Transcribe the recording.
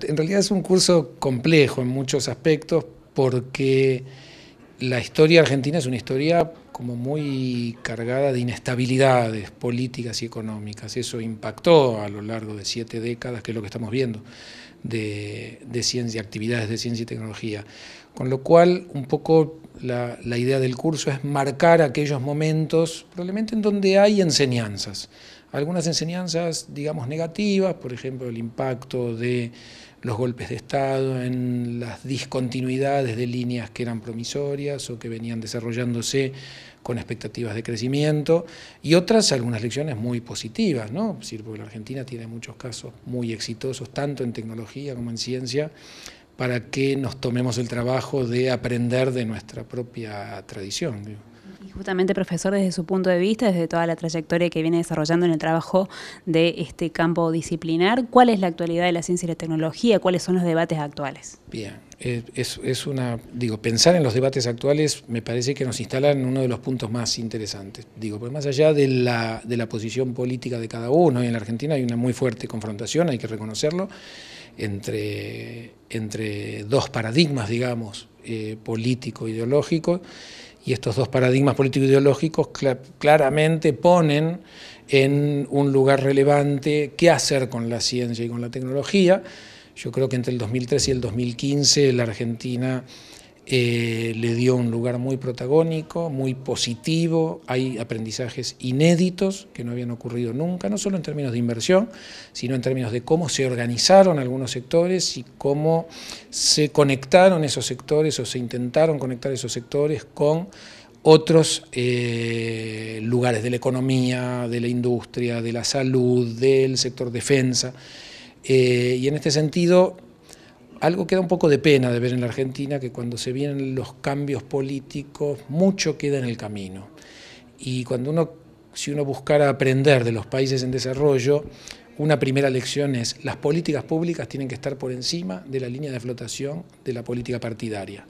En realidad es un curso complejo en muchos aspectos porque la historia argentina es una historia como muy cargada de inestabilidades políticas y económicas. Eso impactó a lo largo de siete décadas, que es lo que estamos viendo, de, de ciencia, actividades de ciencia y tecnología. Con lo cual, un poco la idea del curso es marcar aquellos momentos, probablemente en donde hay enseñanzas, algunas enseñanzas, digamos, negativas, por ejemplo, el impacto de los golpes de Estado en las discontinuidades de líneas que eran promisorias o que venían desarrollándose con expectativas de crecimiento, y otras, algunas lecciones muy positivas, ¿no? decir, porque la Argentina tiene muchos casos muy exitosos, tanto en tecnología como en ciencia, para que nos tomemos el trabajo de aprender de nuestra propia tradición. Justamente, profesor, desde su punto de vista, desde toda la trayectoria que viene desarrollando en el trabajo de este campo disciplinar, ¿cuál es la actualidad de la ciencia y la tecnología? ¿Cuáles son los debates actuales? Bien, eh, es, una, digo, pensar en los debates actuales me parece que nos instala en uno de los puntos más interesantes. Digo, pues más allá de la, posición política de cada uno, y en la Argentina hay una muy fuerte confrontación, hay que reconocerlo, entre, entre dos paradigmas, digamos, eh, político-ideológico, y estos dos paradigmas político-ideológicos claramente ponen en un lugar relevante qué hacer con la ciencia y con la tecnología. Yo creo que entre el 2003 y el 2015 la Argentina eh, le dio un lugar muy protagónico, muy positivo, hay aprendizajes inéditos que no habían ocurrido nunca, no solo en términos de inversión, sino en términos de cómo se organizaron algunos sectores y cómo se conectaron esos sectores o se intentaron conectar esos sectores con otros eh, lugares de la economía, de la industria, de la salud, del sector defensa. Eh, y en este sentido, algo queda un poco de pena de ver en la Argentina, que cuando se vienen los cambios políticos, mucho queda en el camino. Y cuando uno, si uno buscara aprender de los países en desarrollo, una primera lección es, las políticas públicas tienen que estar por encima de la línea de flotación de la política partidaria.